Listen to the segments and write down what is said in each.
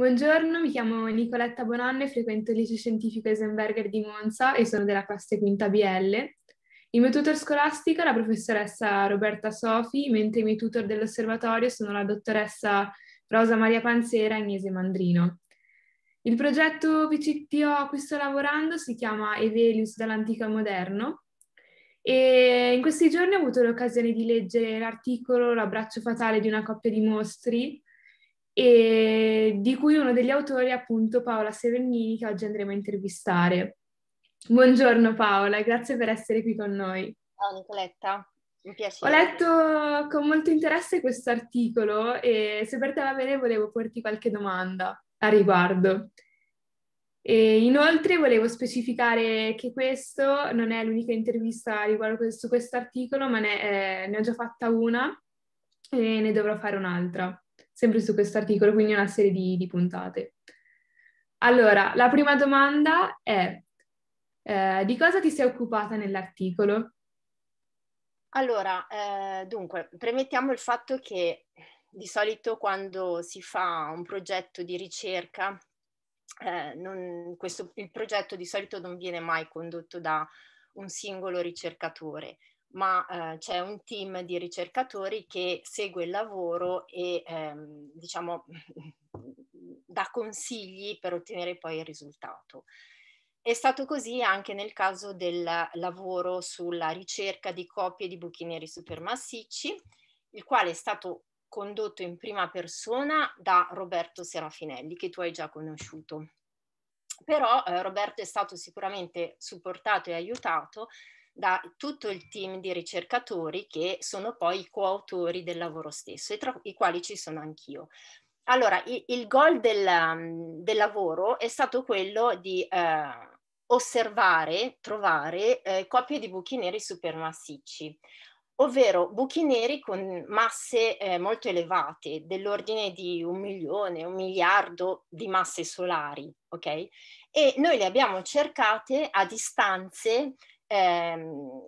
Buongiorno, mi chiamo Nicoletta Bonanno e frequento il liceo scientifico Eisenberger di Monza e sono della classe quinta BL. Il mio tutor scolastico è la professoressa Roberta Sofi, mentre i miei tutor dell'osservatorio sono la dottoressa Rosa Maria Panzera e Agnese Mandrino. Il progetto PCTO a cui sto lavorando si chiama Evelius dall'antico al moderno e in questi giorni ho avuto l'occasione di leggere l'articolo L'abbraccio fatale di una coppia di mostri e di cui uno degli autori è appunto Paola Severnini che oggi andremo a intervistare. Buongiorno Paola e grazie per essere qui con noi. Ciao Nicoletta, un piacere. Ho letto con molto interesse questo articolo e se per te va bene volevo porti qualche domanda a riguardo. E inoltre volevo specificare che questo non è l'unica intervista riguardo su questo articolo, ma ne, eh, ne ho già fatta una e ne dovrò fare un'altra sempre su questo articolo, quindi una serie di, di puntate. Allora, la prima domanda è eh, di cosa ti sei occupata nell'articolo? Allora, eh, dunque, premettiamo il fatto che di solito quando si fa un progetto di ricerca, eh, non, questo, il progetto di solito non viene mai condotto da un singolo ricercatore, ma eh, c'è un team di ricercatori che segue il lavoro e ehm, diciamo dà consigli per ottenere poi il risultato. È stato così anche nel caso del lavoro sulla ricerca di copie di buchi neri supermassicci, il quale è stato condotto in prima persona da Roberto Serafinelli, che tu hai già conosciuto. Però eh, Roberto è stato sicuramente supportato e aiutato da tutto il team di ricercatori che sono poi i coautori del lavoro stesso e tra i quali ci sono anch'io. Allora, il, goal del, um, del, lavoro è stato quello di eh, osservare, trovare eh, coppie di buchi neri supermassicci, ovvero buchi neri con masse eh, molto elevate, dell'ordine di un milione, un miliardo di masse solari, ok? E noi le abbiamo cercate a distanze ehm,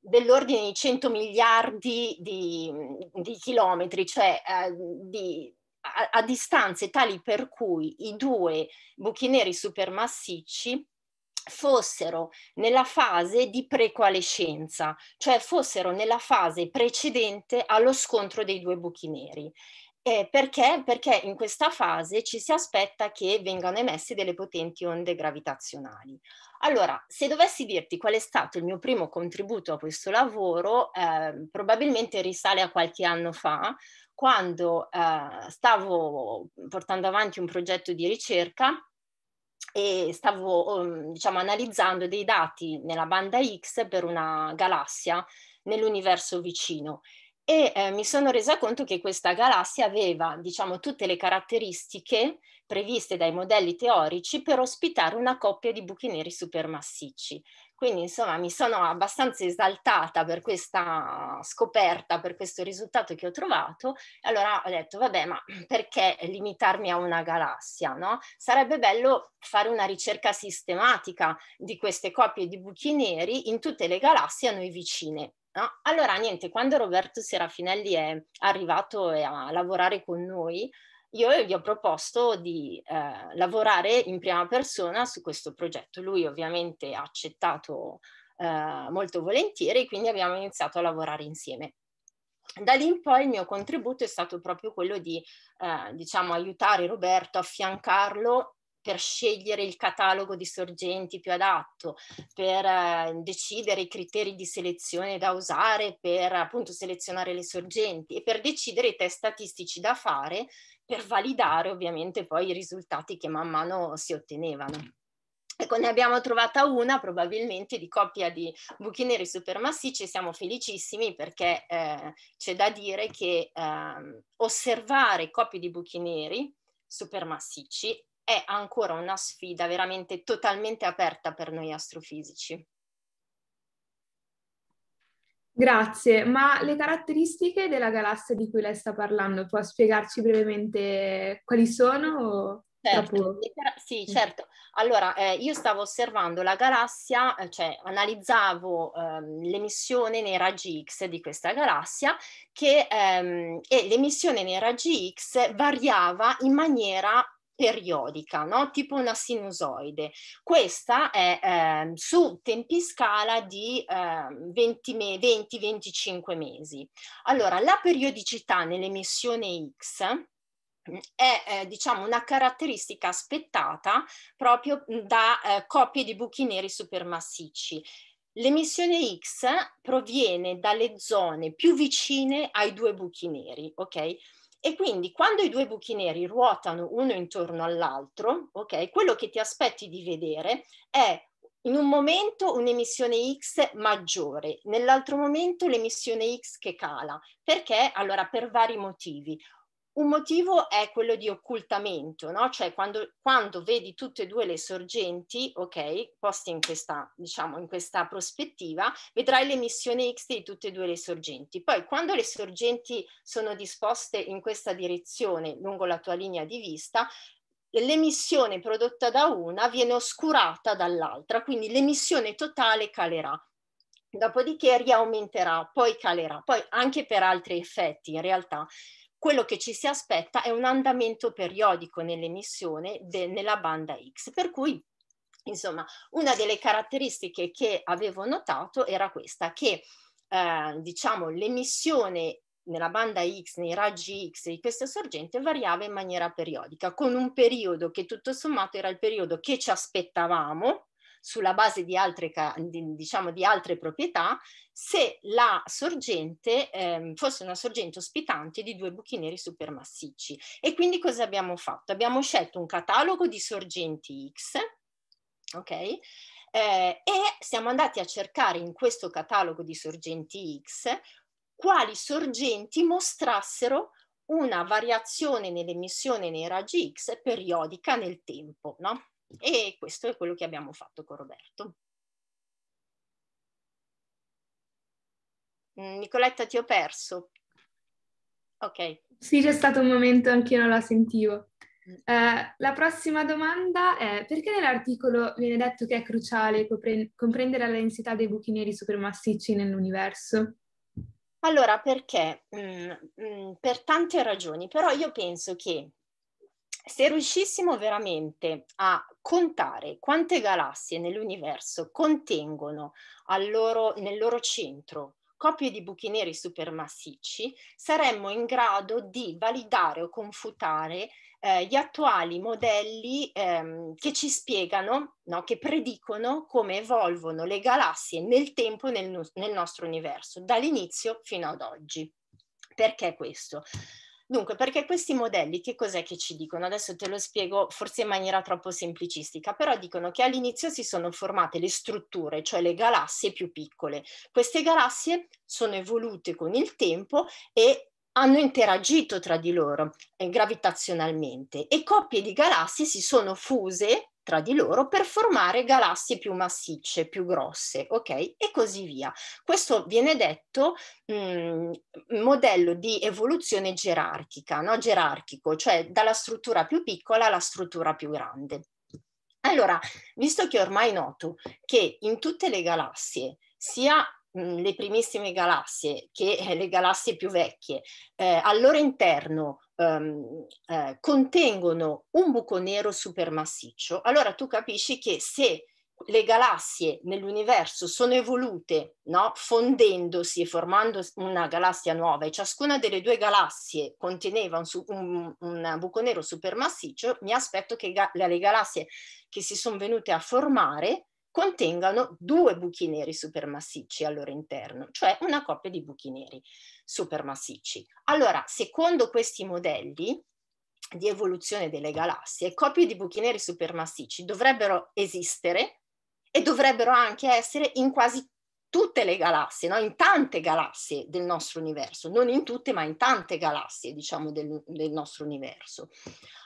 dell'ordine di 100 miliardi di, di chilometri, cioè eh, di, a, a, distanze tali per cui i due buchi neri supermassicci fossero nella fase di precoalescenza, cioè fossero nella fase precedente allo scontro dei due buchi neri. Eh, perché? Perché in questa fase ci si aspetta che vengano emesse delle potenti onde gravitazionali. Allora, se dovessi dirti qual è stato il mio primo contributo a questo lavoro, eh, probabilmente risale a qualche anno fa, quando eh, stavo portando avanti un progetto di ricerca e stavo ehm, diciamo, analizzando dei dati nella banda X per una galassia nell'universo vicino e eh, mi sono resa conto che questa galassia aveva, diciamo, tutte le caratteristiche previste dai modelli teorici per ospitare una coppia di buchi neri supermassicci. Quindi, insomma, mi sono abbastanza esaltata per questa scoperta, per questo risultato che ho trovato. Allora ho detto, vabbè, ma perché limitarmi a una galassia, no? Sarebbe bello fare una ricerca sistematica di queste coppie di buchi neri in tutte le galassie a noi vicine. No? Allora, niente, quando Roberto Serafinelli è arrivato a lavorare con noi, io gli ho proposto di eh, lavorare in prima persona su questo progetto. Lui ovviamente ha accettato eh, molto volentieri, quindi abbiamo iniziato a lavorare insieme. Da lì in poi il mio contributo è stato proprio quello di, eh, diciamo, aiutare Roberto, affiancarlo per scegliere il catalogo di sorgenti più adatto, per eh, decidere i criteri di selezione da usare, per appunto selezionare le sorgenti e per decidere i test statistici da fare per validare ovviamente poi i risultati che man mano si ottenevano. Ecco, ne abbiamo trovata una probabilmente di coppia di buchi neri supermassicci e siamo felicissimi perché eh, c'è da dire che eh, osservare coppie di buchi neri supermassicci è ancora una sfida veramente totalmente aperta per noi astrofisici. Grazie, ma le caratteristiche della galassia di cui lei sta parlando, può spiegarci brevemente quali sono? Certo, sì, mm. certo. Allora, eh, io stavo osservando la galassia, eh, cioè analizzavo ehm, l'emissione nei raggi X di questa galassia che, ehm, e l'emissione nei raggi X variava in maniera periodica, no? tipo una sinusoide. Questa è eh, su tempiscala di eh, 20-25 me- mesi. Allora, la periodicità nell'emissione X mm, è eh, diciamo una caratteristica aspettata proprio mm, da eh, coppie di buchi neri supermassicci. L'emissione X proviene dalle zone più vicine ai due buchi neri, ok? E quindi quando i due buchi neri ruotano uno intorno all'altro, ok, quello che ti aspetti di vedere è in un momento un'emissione X maggiore, nell'altro momento l'emissione X che cala. Perché? Allora, per vari motivi. Un motivo è quello di occultamento, no? cioè quando, quando, vedi tutte e due le sorgenti, ok, poste in questa, diciamo, in questa prospettiva, vedrai l'emissione X di tutte e due le sorgenti. Poi quando le sorgenti sono disposte in questa direzione lungo la tua linea di vista, l'emissione prodotta da una viene oscurata dall'altra, quindi l'emissione totale calerà dopodiché riaumenterà, poi calerà, poi anche per altri effetti in realtà quello che ci si aspetta è un andamento periodico nell'emissione de, nella banda X, per cui insomma una delle caratteristiche che avevo notato era questa, che eh, diciamo l'emissione nella banda X, nei raggi X di questa sorgente variava in maniera periodica, con un periodo che tutto sommato era il periodo che ci aspettavamo, sulla base di altre, diciamo, di altre proprietà se la sorgente ehm, fosse una sorgente ospitante di due buchi neri supermassicci. E quindi cosa abbiamo fatto? Abbiamo scelto un catalogo di sorgenti X, ok? Eh, e siamo andati a cercare in questo catalogo di sorgenti X quali sorgenti mostrassero una variazione nell'emissione nei raggi X periodica nel tempo, no? E questo è quello che abbiamo fatto con Roberto. Mm, Nicoletta, ti ho perso. Ok. Sì, c'è stato un momento, anche io non la sentivo. Eh, la prossima domanda è perché nell'articolo viene detto che è cruciale compre- comprendere la densità dei buchi neri supermassicci nell'universo? Allora, perché? Mm, mm, per tante ragioni, però io penso che se riuscissimo veramente a contare quante galassie nell'universo contengono loro, nel loro centro coppie di buchi neri supermassicci, saremmo in grado di validare o confutare eh, gli attuali modelli ehm, che ci spiegano, no, che predicono come evolvono le galassie nel tempo nel, nel nostro universo, dall'inizio fino ad oggi. Perché questo? Dunque, perché questi modelli che cos'è che ci dicono? Adesso te lo spiego forse in maniera troppo semplicistica, però dicono che all'inizio si sono formate le strutture, cioè le galassie più piccole. Queste galassie sono evolute con il tempo e hanno interagito tra di loro eh, gravitazionalmente e coppie di galassie si sono fuse tra di loro per formare galassie più massicce, più grosse, ok? E così via. Questo viene detto mh, mm, modello di evoluzione gerarchica, no? gerarchico, cioè dalla struttura più piccola alla struttura più grande. Allora, visto che ormai noto che in tutte le galassie, sia mm, le primissime galassie che eh, le galassie più vecchie, eh, al loro interno um, eh, contengono un buco nero supermassiccio, allora tu capisci che se le galassie nell'universo sono evolute, no? fondendosi e formando una galassia nuova e ciascuna delle due galassie conteneva un, un, un buco nero supermassiccio, mi aspetto che ga- le galassie che si sono venute a formare contengano due buchi neri supermassicci al loro interno, cioè una coppia di buchi neri supermassicci. Allora, secondo questi modelli di evoluzione delle galassie, coppie di buchi neri supermassicci dovrebbero esistere e dovrebbero anche essere in quasi tutte le galassie, no? in tante galassie del nostro universo, non in tutte ma in tante galassie diciamo del, del nostro universo.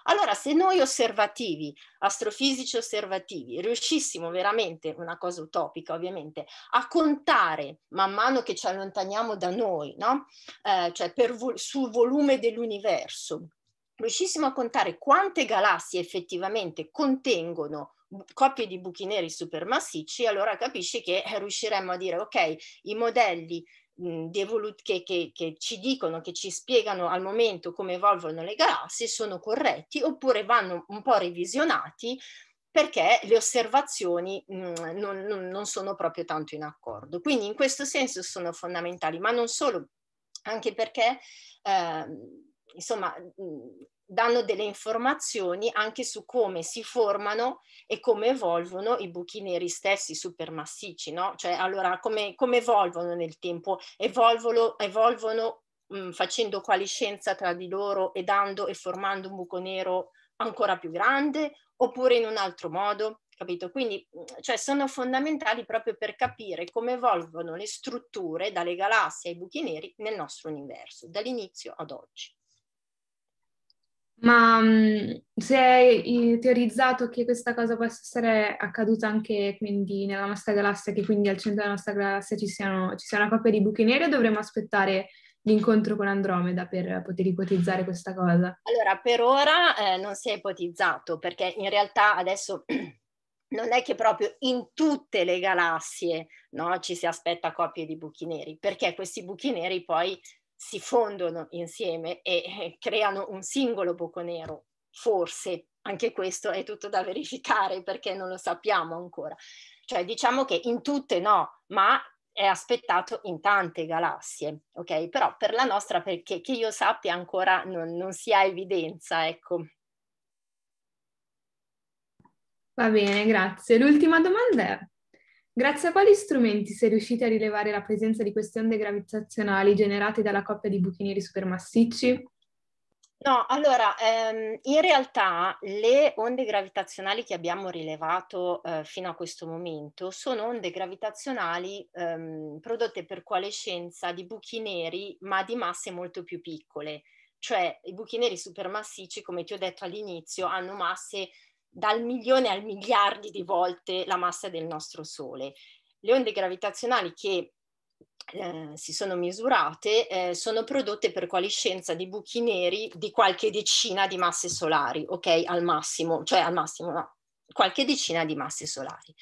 Allora se noi osservativi, astrofisici osservativi, riuscissimo veramente, una cosa utopica ovviamente, a contare man mano che ci allontaniamo da noi, no? eh, cioè vo- sul volume dell'universo, riuscissimo a contare quante galassie effettivamente contengono coppie di buchi neri supermassicci, allora capisci che eh, riusciremmo a dire, ok, i modelli mhmm, che, che, che, ci dicono, che ci spiegano al momento come evolvono le galassie sono corretti oppure vanno un po' revisionati perché le osservazioni mh, mhmm, non, non sono proprio tanto in accordo. Quindi in questo senso sono fondamentali, ma non solo, anche perché... Eh, insomma, danno delle informazioni anche su come si formano e come evolvono i buchi neri stessi supermassicci, no? Cioè, allora, come, come evolvono nel tempo? Evolvono, evolvono mh, facendo coaliscenza tra di loro e dando e formando un buco nero ancora più grande oppure in un altro modo? Capito? Quindi cioè, sono fondamentali proprio per capire come evolvono le strutture dalle galassie ai buchi neri nel nostro universo, dall'inizio ad oggi. Ma mh, mm, si teorizzato che questa cosa possa essere accaduta anche quindi nella nostra galassia, che quindi al centro della nostra galassia ci, siano, ci sia una coppia di buchi neri o dovremmo aspettare l'incontro con Andromeda per poter ipotizzare questa cosa? Allora, per ora eh, non si è ipotizzato perché in realtà adesso non è che proprio in tutte le galassie no, ci si aspetta coppie di buchi neri, perché questi buchi neri poi si fondono insieme e eh, creano un singolo buco nero, forse. Anche questo è tutto da verificare perché non lo sappiamo ancora. Cioè diciamo che in tutte no, ma è aspettato in tante galassie, ok? Però per la nostra, perché che io sappia ancora non, non si ha evidenza, ecco. Va bene, grazie. L'ultima domanda è Grazie a quali strumenti si è riusciti a rilevare la presenza di queste onde gravitazionali generate dalla coppia di buchi neri supermassicci? No, allora, ehm, in realtà le onde gravitazionali che abbiamo rilevato eh, fino a questo momento sono onde gravitazionali ehm, prodotte per coalescenza di buchi neri, ma di masse molto più piccole. Cioè i buchi neri supermassicci, come ti ho detto all'inizio, hanno masse dal milione al miliardi di volte la massa del nostro Sole. Le onde gravitazionali che eh, si sono misurate eh, sono prodotte per coaliscenza di buchi neri di qualche decina di masse solari, ok? Al massimo, cioè al massimo no, qualche decina di masse solari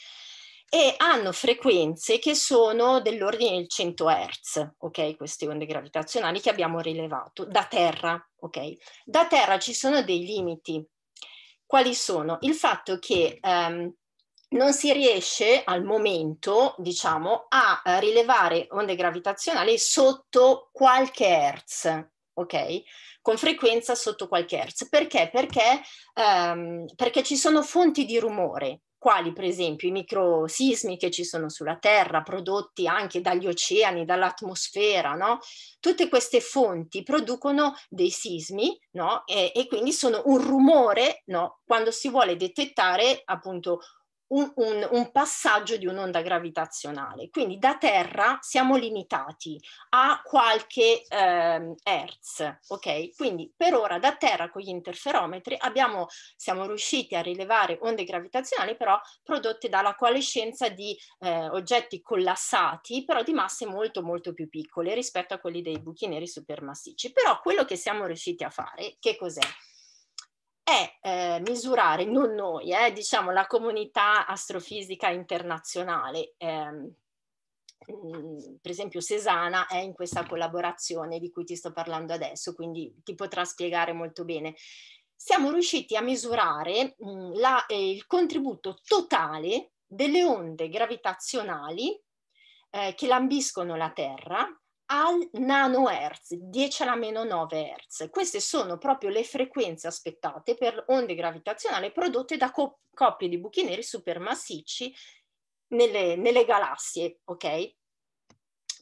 e hanno frequenze che sono dell'ordine del 100 Hz, ok? Queste onde gravitazionali che abbiamo rilevato da Terra, ok? Da Terra ci sono dei limiti quali sono? Il fatto che ehm, non si riesce al momento, diciamo, a rilevare onde gravitazionali sotto qualche hertz, ok? Con frequenza sotto qualche hertz. Perché? Perché, ehm, perché ci sono fonti di rumore quali per esempio i microsismi che ci sono sulla Terra, prodotti anche dagli oceani, dall'atmosfera, no? Tutte queste fonti producono dei sismi, no? E, e quindi sono un rumore, no? Quando si vuole detettare appunto un, un, un, passaggio di un'onda gravitazionale. Quindi da Terra siamo limitati a qualche ehm, Hertz, ok? Quindi per ora da Terra con gli interferometri abbiamo, siamo riusciti a rilevare onde gravitazionali però prodotte dalla coalescenza di eh, oggetti collassati, però di masse molto molto più piccole rispetto a quelli dei buchi neri supermassicci. Però quello che siamo riusciti a fare, che cos'è? è eh, misurare, non noi, eh, diciamo la comunità astrofisica internazionale. Ehm, mm, per esempio Sesana è in questa collaborazione di cui ti sto parlando adesso, quindi ti potrà spiegare molto bene. Siamo riusciti a misurare mh, mm, la, eh, il contributo totale delle onde gravitazionali eh, che lambiscono la Terra al nanohertz, 10 alla meno 9 hertz. Queste sono proprio le frequenze aspettate per onde gravitazionali prodotte da co- coppie di buchi neri supermassicci nelle, nelle galassie, ok?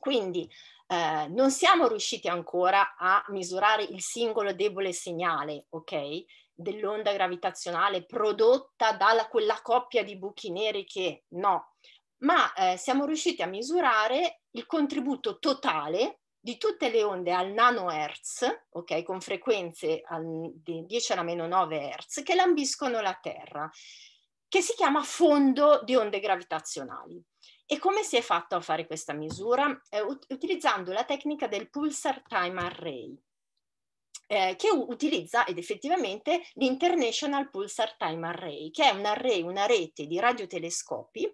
Quindi eh, non siamo riusciti ancora a misurare il singolo debole segnale, ok? Dell'onda gravitazionale prodotta da quella coppia di buchi neri che no, ma eh, siamo riusciti a misurare il contributo totale di tutte le onde al nanohertz, ok, con frequenze al, di 10 alla meno 9 hertz, che lambiscono la Terra, che si chiama fondo di onde gravitazionali. E come si è fatto a fare questa misura? Eh, utilizzando la tecnica del Pulsar Time Array, eh, che utilizza ed effettivamente l'International Pulsar Time Array, che è un array, una rete di radiotelescopi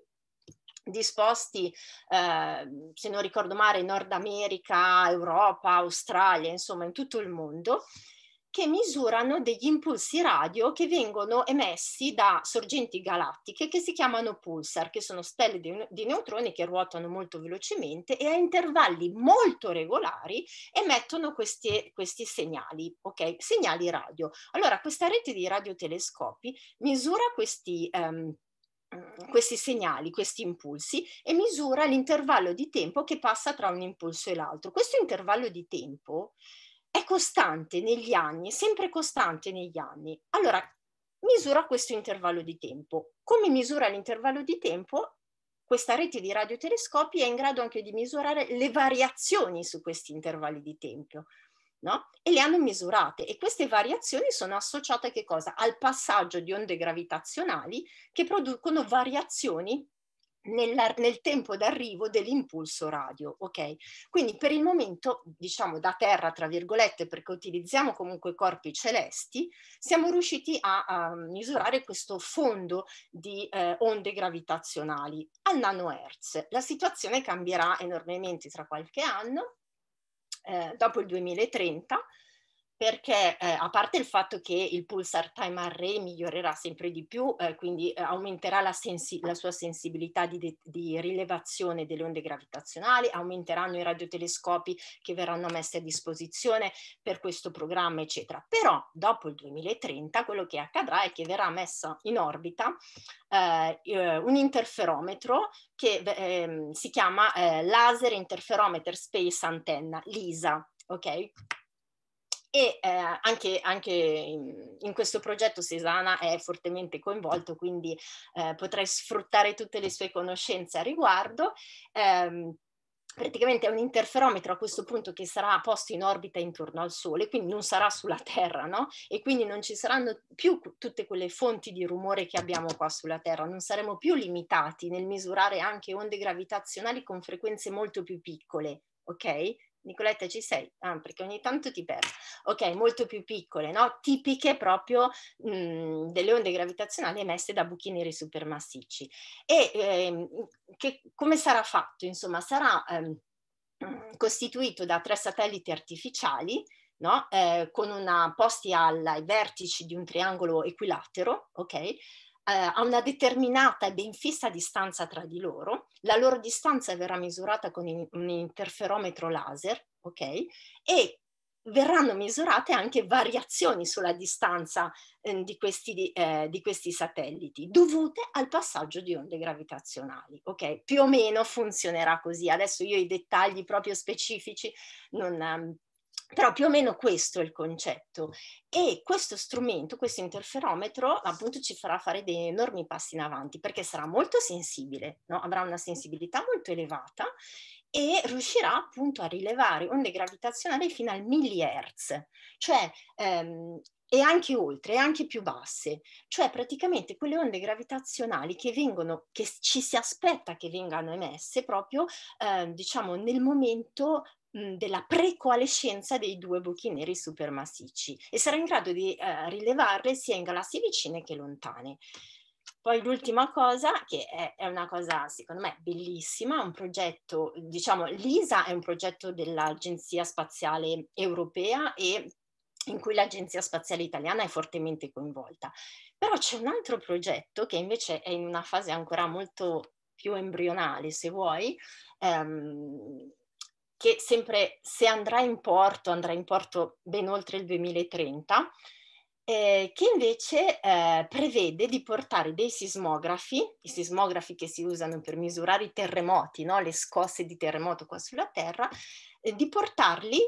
disposti, eh, se non ricordo male, in Nord America, Europa, Australia, insomma in tutto il mondo, che misurano degli impulsi radio che vengono emessi da sorgenti galattiche che si chiamano pulsar, che sono stelle di, di neutroni che ruotano molto velocemente e a intervalli molto regolari emettono questi, questi segnali, ok? Segnali radio. Allora, questa rete di radiotelescopi misura questi... Um, questi segnali, questi impulsi e misura l'intervallo di tempo che passa tra un impulso e l'altro. Questo intervallo di tempo è costante negli anni, è sempre costante negli anni. Allora, misura questo intervallo di tempo. Come misura l'intervallo di tempo? Questa rete di radiotelescopi è in grado anche di misurare le variazioni su questi intervalli di tempo no? E le hanno misurate e queste variazioni sono associate Al passaggio di onde gravitazionali che producono variazioni nel, nel, tempo d'arrivo dell'impulso radio, ok? Quindi per il momento, diciamo da terra, tra virgolette, perché utilizziamo comunque corpi celesti, siamo riusciti a, a misurare questo fondo di eh, onde gravitazionali al nanohertz. La situazione cambierà enormemente tra qualche anno eh, dopo il 2030 perché eh, a parte il fatto che il pulsar time array migliorerà sempre di più, eh, quindi eh, aumenterà la, sensi- la, sua sensibilità di, de- di, rilevazione delle onde gravitazionali, aumenteranno i radiotelescopi che verranno messi a disposizione per questo programma, eccetera. Però dopo il 2030 quello che accadrà è che verrà messo in orbita eh, eh, un interferometro che ehm, si chiama eh, Laser Interferometer Space Antenna, LISA, ok? e eh, anche, anche in, questo progetto Sesana è fortemente coinvolto, quindi eh, potrai sfruttare tutte le sue conoscenze a riguardo. Ehm, praticamente è un interferometro a questo punto che sarà posto in orbita intorno al Sole, quindi non sarà sulla Terra, no? E quindi non ci saranno più tutte quelle fonti di rumore che abbiamo qua sulla Terra, non saremo più limitati nel misurare anche onde gravitazionali con frequenze molto più piccole, ok? Nicoletta ci sei? Ah, perché ogni tanto ti perdo. Ok, molto più piccole, no? Tipiche proprio mh, mhmm, delle onde gravitazionali emesse da buchi neri supermassicci. E ehm, che, come sarà fatto? Insomma, sarà ehm, costituito da tre satelliti artificiali, no? Eh, con una posti alla, ai vertici di un triangolo equilatero, ok? Eh, a una determinata e ben fissa distanza tra di loro, la loro distanza verrà misurata con in, un interferometro laser, ok? E verranno misurate anche variazioni sulla distanza eh, di, questi, eh, di, questi, satelliti dovute al passaggio di onde gravitazionali. Ok, più o meno funzionerà così. Adesso io i dettagli proprio specifici non, ehm, però più o meno questo è il concetto e questo strumento, questo interferometro appunto ci farà fare dei enormi passi in avanti perché sarà molto sensibile, no? avrà una sensibilità molto elevata e riuscirà appunto a rilevare onde gravitazionali fino al millihertz, cioè ehm, e anche oltre, e anche più basse, cioè praticamente quelle onde gravitazionali che vengono, che ci si aspetta che vengano emesse proprio, eh, diciamo, nel momento della precoalescenza dei due buchi neri supermassicci e sarà in grado di eh, rilevarle sia in galassie vicine che lontane. Poi l'ultima cosa, che è, è, una cosa secondo me bellissima, un progetto, diciamo, l'ISA è un progetto dell'Agenzia Spaziale Europea e in cui l'Agenzia Spaziale Italiana è fortemente coinvolta. Però c'è un altro progetto che invece è in una fase ancora molto più embrionale, se vuoi, ehm, che sempre se andrà in porto, andrà in porto ben oltre il 2030, eh, che invece eh, prevede di portare dei sismografi, i sismografi che si usano per misurare i terremoti, no? le scosse di terremoto qua sulla Terra, eh, di portarli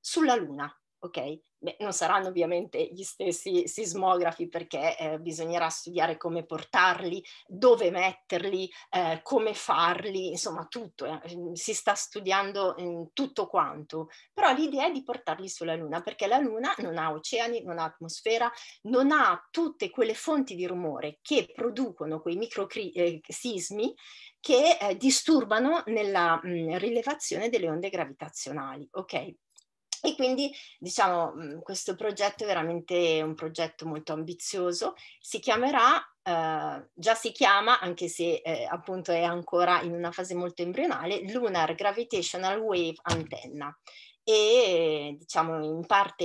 sulla Luna ok? Beh, non saranno ovviamente gli stessi sismografi perché eh, bisognerà studiare come portarli, dove metterli, eh, come farli, insomma tutto, eh. Mm, si sta studiando tutto quanto, però l'idea è di portarli sulla Luna perché la Luna non ha oceani, non ha atmosfera, non ha tutte quelle fonti di rumore che producono quei microsismi eh, che eh, disturbano nella mh, mm, rilevazione delle onde gravitazionali, ok? E quindi diciamo mhmm, questo progetto è veramente un progetto molto ambizioso, si chiamerà, eh, già si chiama, anche se eh, appunto è ancora in una fase molto embrionale, Lunar Gravitational Wave Antenna e diciamo in parte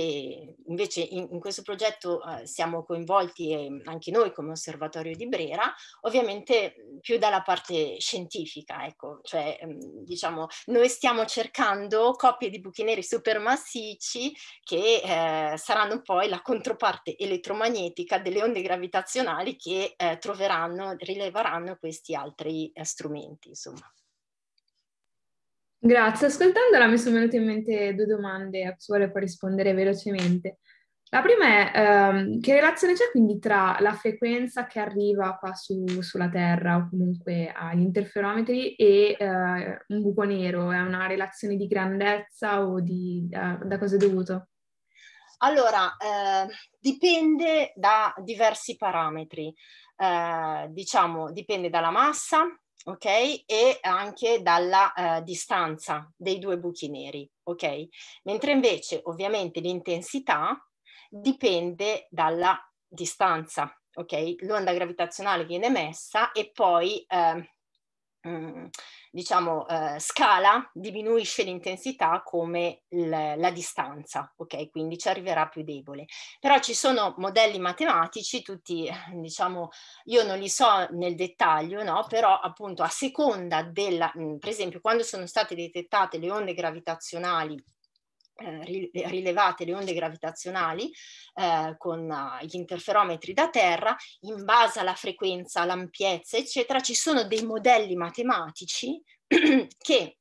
invece in, in questo progetto eh, siamo coinvolti eh, anche noi come osservatorio di Brera, ovviamente più dalla parte scientifica, ecco, cioè ehm, diciamo noi stiamo cercando coppie di buchi neri supermassicci che eh, saranno poi la controparte elettromagnetica delle onde gravitazionali che eh, troveranno, rileveranno questi altri eh, strumenti, insomma. Grazie, ascoltandola mi sono venute in mente due domande a cui poi rispondere velocemente. La prima è ehm, che relazione c'è quindi tra la frequenza che arriva qua su, sulla Terra o comunque agli interferometri e eh, un buco nero? È una relazione di grandezza o di, da, eh, da cosa è dovuto? Allora, eh, dipende da diversi parametri. Eh, diciamo, dipende dalla massa, ok? E anche dalla eh, distanza dei due buchi neri, ok? Mentre invece ovviamente l'intensità dipende dalla distanza, ok? L'onda gravitazionale viene messa e poi eh, Mm, diciamo, eh, scala, diminuisce l'intensità come l- la distanza, ok? Quindi ci arriverà più debole. Però ci sono modelli matematici, tutti, diciamo, io non li so nel dettaglio, no? Però appunto a seconda della, mh, mm, per esempio, quando sono state detectate le onde gravitazionali eh, rilevate le onde gravitazionali eh, con eh, gli interferometri da terra, in base alla frequenza, all'ampiezza, eccetera, ci sono dei modelli matematici che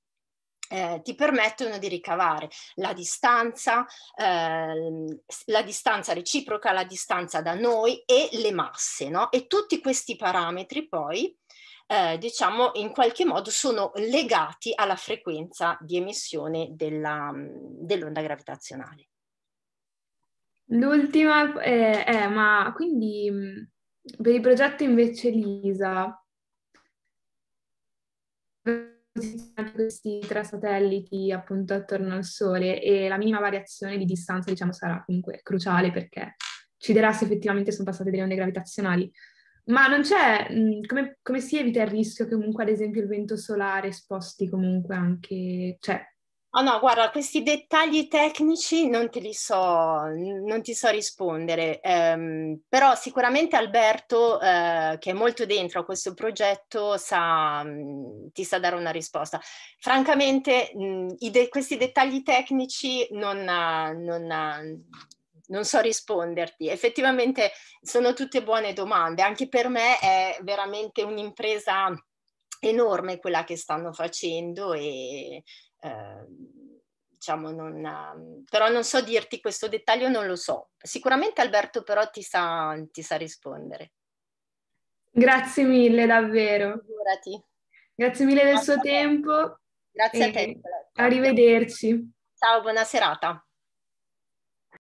eh, ti permettono di ricavare la distanza, eh, la distanza reciproca, la distanza da noi e le masse, no? E tutti questi parametri poi eh, diciamo in qualche modo sono legati alla frequenza di emissione della, dell'onda gravitazionale. L'ultima è, eh, è, eh, ma quindi per il progetto invece LISA, questi tre satelliti appunto attorno al Sole e la minima variazione di distanza diciamo sarà comunque cruciale perché ci dirà se effettivamente sono passate delle onde gravitazionali. Ma non c'è, mm, come, come, si evita il rischio che comunque ad esempio il vento solare sposti comunque anche, cioè... Oh no, guarda, questi dettagli tecnici non te li so, non ti so rispondere, ehm, però sicuramente Alberto, eh, che è molto dentro a questo progetto, sa, mh, mm, ti sa dare una risposta. Francamente, mh, mm, de- questi dettagli tecnici non... non non so risponderti. Effettivamente sono tutte buone domande, anche per me è veramente un'impresa enorme quella che stanno facendo e eh, diciamo non, però non so dirti questo dettaglio, non lo so. Sicuramente Alberto però ti sa, ti sa rispondere. Grazie mille davvero. Figurati. Grazie mille del Grazie suo tempo. Grazie a te. Arrivederci. Ciao, buona serata.